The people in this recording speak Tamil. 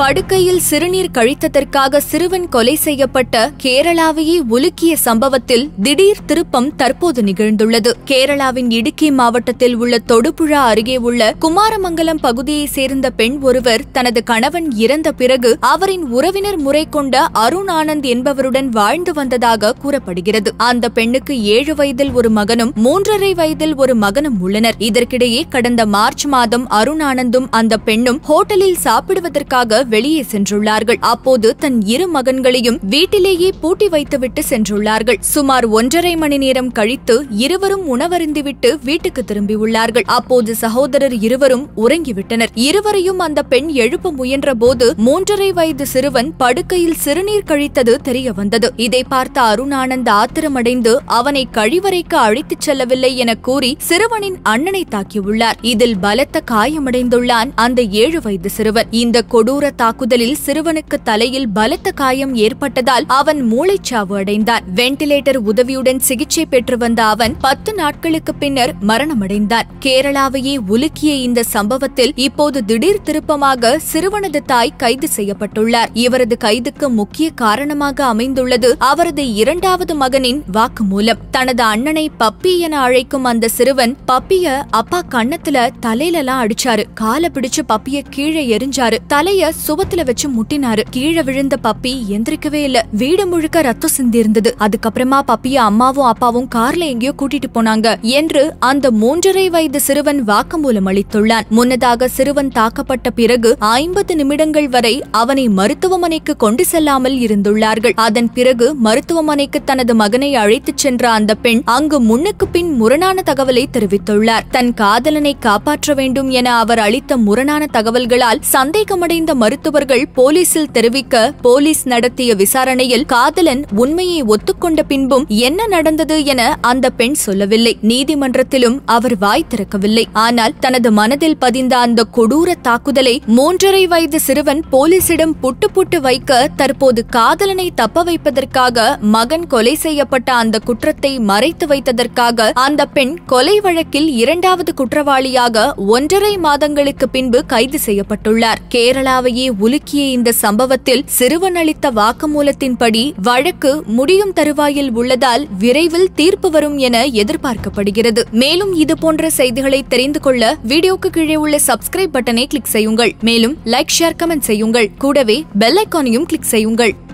படுக்கையில் சிறுநீர் கழித்ததற்காக சிறுவன் கொலை செய்யப்பட்ட கேரளாவையே உலுக்கிய சம்பவத்தில் திடீர் திருப்பம் தற்போது நிகழ்ந்துள்ளது கேரளாவின் இடுக்கி மாவட்டத்தில் உள்ள தொடுபுழா அருகே உள்ள குமாரமங்கலம் பகுதியை சேர்ந்த பெண் ஒருவர் தனது கணவன் இறந்த பிறகு அவரின் உறவினர் முறை கொண்ட அருண் ஆனந்த் என்பவருடன் வாழ்ந்து வந்ததாக கூறப்படுகிறது அந்த பெண்ணுக்கு ஏழு வயதில் ஒரு மகனும் மூன்றரை வயதில் ஒரு மகனும் உள்ளனர் இதற்கிடையே கடந்த மார்ச் மாதம் அருண் ஆனந்தும் அந்த பெண்ணும் ஹோட்டலில் சாப்பிடுவதற்காக வெளியே சென்றுள்ளார்கள் அப்போது தன் இரு மகன்களையும் வீட்டிலேயே பூட்டி வைத்துவிட்டு சென்றுள்ளார்கள் சுமார் ஒன்றரை மணி நேரம் கழித்து இருவரும் உணவருந்திவிட்டு வீட்டுக்கு திரும்பியுள்ளார்கள் அப்போது சகோதரர் இருவரும் உறங்கிவிட்டனர் இருவரையும் அந்த பெண் எழுப்ப முயன்ற போது மூன்றரை வயது சிறுவன் படுக்கையில் சிறுநீர் கழித்தது தெரிய வந்தது இதை பார்த்த அருணானந்த் ஆத்திரமடைந்து அவனை கழிவறைக்கு அழைத்துச் செல்லவில்லை என கூறி சிறுவனின் அண்ணனை தாக்கியுள்ளார் இதில் பலத்த காயமடைந்துள்ளான் அந்த ஏழு வயது சிறுவன் இந்த கொடூர தாக்குதலில் சிறுவனுக்கு தலையில் பலத்த காயம் ஏற்பட்டதால் அவன் மூளைச்சாவு அடைந்தார் வென்டிலேட்டர் உதவியுடன் சிகிச்சை பெற்று வந்த அவன் பத்து நாட்களுக்கு பின்னர் மரணமடைந்தார் கேரளாவையே உலுக்கிய இந்த சம்பவத்தில் இப்போது திடீர் திருப்பமாக சிறுவனது தாய் கைது செய்யப்பட்டுள்ளார் இவரது கைதுக்கு முக்கிய காரணமாக அமைந்துள்ளது அவரது இரண்டாவது மகனின் வாக்குமூலம் தனது அண்ணனை பப்பி என அழைக்கும் அந்த சிறுவன் பப்பிய அப்பா கண்ணத்துல தலையிலலாம் அடிச்சாரு கால பிடிச்சு பப்பிய கீழே எரிஞ்சாரு தலைய சுபத்துல வச்சு முட்டினாரு கீழே விழுந்த பப்பி எந்திரிக்கவே இல்ல வீடு முழுக்க ரத்தம் சிந்தி இருந்தது அதுக்கப்புறமா பப்பிய அம்மாவும் அப்பாவும் கார்ல எங்கேயோ கூட்டிட்டு போனாங்க என்று அந்த மூன்றரை வயது சிறுவன் வாக்குமூலம் அளித்துள்ளான் முன்னதாக சிறுவன் தாக்கப்பட்ட பிறகு ஐம்பது நிமிடங்கள் வரை அவனை மருத்துவமனைக்கு கொண்டு செல்லாமல் இருந்துள்ளார்கள் அதன் பிறகு மருத்துவமனைக்கு தனது மகனை அழைத்துச் சென்ற அந்த பெண் அங்கு முன்னுக்கு பின் முரணான தகவலை தெரிவித்துள்ளார் தன் காதலனை காப்பாற்ற வேண்டும் என அவர் அளித்த முரணான தகவல்களால் சந்தேகமடைந்த மருத்துவர்கள் போலீசில் தெரிவிக்க போலீஸ் நடத்திய விசாரணையில் காதலன் உண்மையை ஒத்துக்கொண்ட பின்பும் என்ன நடந்தது என அந்த பெண் சொல்லவில்லை நீதிமன்றத்திலும் அவர் வாய் திறக்கவில்லை ஆனால் தனது மனதில் பதிந்த அந்த கொடூர தாக்குதலை மூன்றரை வயது சிறுவன் போலீசிடம் புட்டு புட்டு வைக்க தற்போது காதலனை தப்ப வைப்பதற்காக மகன் கொலை செய்யப்பட்ட அந்த குற்றத்தை மறைத்து வைத்ததற்காக அந்த பெண் கொலை வழக்கில் இரண்டாவது குற்றவாளியாக ஒன்றரை மாதங்களுக்கு பின்பு கைது செய்யப்பட்டுள்ளார் கேரளாவையே மனதையே உலுக்கிய இந்த சம்பவத்தில் சிறுவன் அளித்த வாக்குமூலத்தின்படி வழக்கு முடியும் தருவாயில் உள்ளதால் விரைவில் தீர்ப்பு வரும் என எதிர்பார்க்கப்படுகிறது மேலும் இதுபோன்ற செய்திகளை தெரிந்து கொள்ள வீடியோக்கு கீழே உள்ள சப்ஸ்கிரைப் பட்டனை கிளிக் செய்யுங்கள் மேலும் லைக் ஷேர் கமெண்ட் செய்யுங்கள் கூடவே பெல் ஐக்கானையும் கிளிக் செய்யுங்கள்